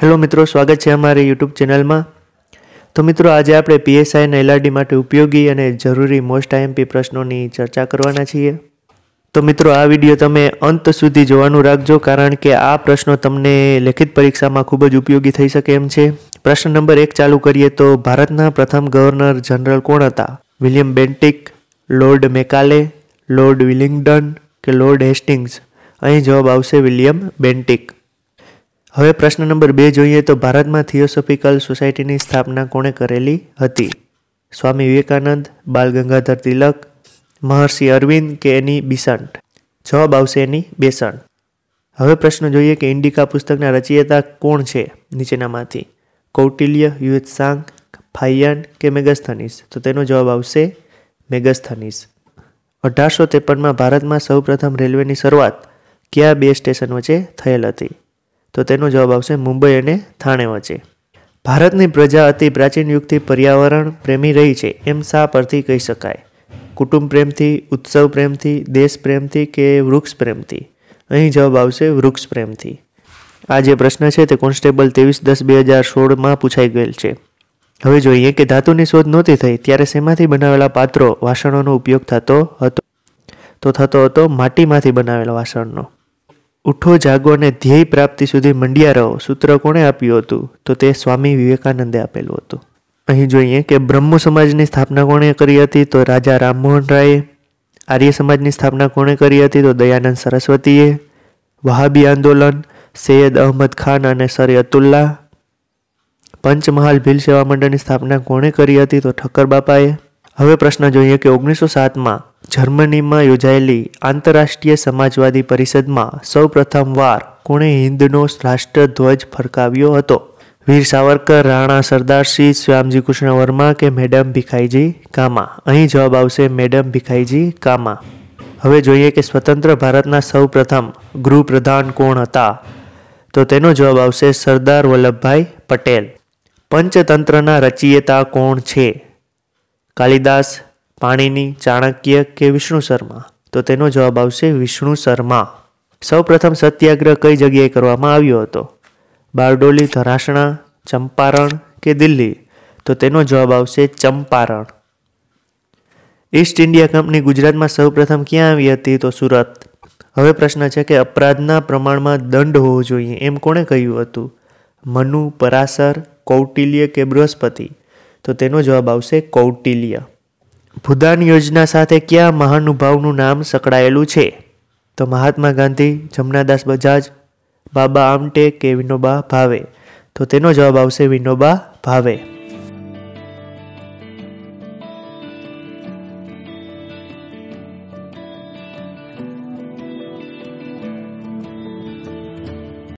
hello મિત્રો સ્વાગત છે અમારી યુટ્યુબ ચેનલમાં તો મિત્રો આજે આપણે પીએસઆઈ અને એલઆરડી માટે ઉપયોગી અને જરૂરી મોસ્ટ આઈએમપી પ્રશ્નોની ચર્ચા કરવાના છીએ તો મિત્રો આ વિડીયો તમે અંત સુધી જોવાનું રાખજો કારણ કે આ પ્રશ્નો તમને લેખિત પરીક્ષામાં ખૂબ જ ઉપયોગી થઈ શકે એમ છે પ્રશ્ન નંબર એક ચાલુ કરીએ તો ભારતના પ્રથમ ગવર્નર જનરલ કોણ હતા William Bentinck Lord Macaulay Lord Willingdon કે લોર્ડ હેસ્ટિંગ્સ અહીં જવાબ આવશે વિલિયમ બેન્ટિક હવે પ્રશ્ન નંબર બે જોઈએ તો ભારતમાં થિયોસોફિકલ સોસાયટીની સ્થાપના કોણે કરેલી હતી સ્વામી વિવેકાનંદ બાલ ગંગાધર તિલક મહર્ષિ અરવિંદ કે એની બિસંટ જવાબ આવશે એની બેસંટ હવે પ્રશ્ન જોઈએ કે ઇન્ડિકા પુસ્તકના રચયિતા કોણ છે નીચેનામાંથી કૌટિલ્ય યુથસાંગ ફાયન કે મેગસ્થનીસ તો તેનો જવાબ આવશે મેગસ્થનીસ અઢારસો ત્રેપનમાં ભારતમાં સૌપ્રથમ રેલવેની શરૂઆત કયા બે સ્ટેશન વચ્ચે થયેલ હતી તો તેનો જવાબ આવશે મુંબઈ અને થાણે વચ્ચે ભારતની પ્રજા અતિ પ્રાચીન યુગથી પર્યાવરણ પ્રેમી રહી છે એમ શા પરથી કહી શકાય કુટુંબ પ્રેમથી ઉત્સવ પ્રેમથી દેશ પ્રેમથી કે વૃક્ષ પ્રેમથી અહીં જવાબ આવશે વૃક્ષ પ્રેમથી આ જે પ્રશ્ન છે તે કોન્સ્ટેબલ ત્રેવીસ દસ બે હજાર સોળમાં પૂછાઈ ગયેલ છે હવે જોઈએ કે ધાતુની શોધ નહોતી થઈ ત્યારે શેમાંથી બનાવેલા પાત્રો વાસણોનો ઉપયોગ થતો હતો તો થતો હતો માટીમાંથી બનાવેલા વાસણનો ઉઠો જાગો અને ધ્યેય પ્રાપ્તિ સુધી મંડ્યા રહો સૂત્ર કોણે આપ્યું હતું તો તે સ્વામી વિવેકાનંદે આપેલું હતું અહીં જોઈએ કે બ્રહ્મ સમાજની સ્થાપના કોણે કરી હતી તો રાજા રામમોહન રાયે આર્ય સમાજની સ્થાપના કોણે કરી હતી તો દયાનંદ સરસ્વતીએ વહાબી આંદોલન સૈયદ અહમદ ખાન અને સર અતુલ્લા પંચમહાલ ભીલ સેવા મંડળની સ્થાપના કોણે કરી હતી તો ઠક્કર બાપાએ હવે પ્રશ્ન જોઈએ કે ઓગણીસો સાતમાં જર્મનીમાં યોજાયેલી આંતરરાષ્ટ્રીય સમાજવાદી પરિષદમાં સૌ પ્રથમવાર કોણે હિન્દનો રાષ્ટ્રધ્વજ ફરકાવ્યો હતો વીર સાવરકર રાણા સરદારસિંહ શ્યામજી કૃષ્ણ વર્મા કે મેડમ ભીખાઈજી કામા અહીં જવાબ આવશે મેડમ ભીખાઈજી કામા હવે જોઈએ કે સ્વતંત્ર ભારતના સૌ પ્રથમ ગૃહપ્રધાન કોણ હતા તો તેનો જવાબ આવશે સરદાર વલ્લભભાઈ પટેલ પંચતંત્રના રચયિતા કોણ છે કાલિદાસ પાણીની ચાણક્ય કે વિષ્ણુ શર્મા તો તેનો જવાબ આવશે વિષ્ણુ શર્મા સૌપ્રથમ સત્યાગ્રહ કઈ જગ્યાએ કરવામાં આવ્યો હતો બારડોલી ધરાસણા ચંપારણ કે દિલ્હી તો તેનો જવાબ આવશે ચંપારણ ઈસ્ટ ઇન્ડિયા કંપની ગુજરાતમાં સૌપ્રથમ ક્યાં આવી હતી તો સુરત હવે પ્રશ્ન છે કે અપરાધના પ્રમાણમાં દંડ હોવો જોઈએ એમ કોણે કહ્યું હતું મનુ પરાસર કૌટિલ્ય કે બૃહસ્પતિ તો તેનો જવાબ આવશે કૌટિલ્ય ભૂદાન યોજના સાથે કયા મહાનુભાવનું નામ સંકળાયેલું છે તો મહાત્મા ગાંધી જમનાદાસ બજાજ બાબા આમટે કે વિનોબા ભાવે તો તેનો જવાબ આવશે વિનોબા ભાવે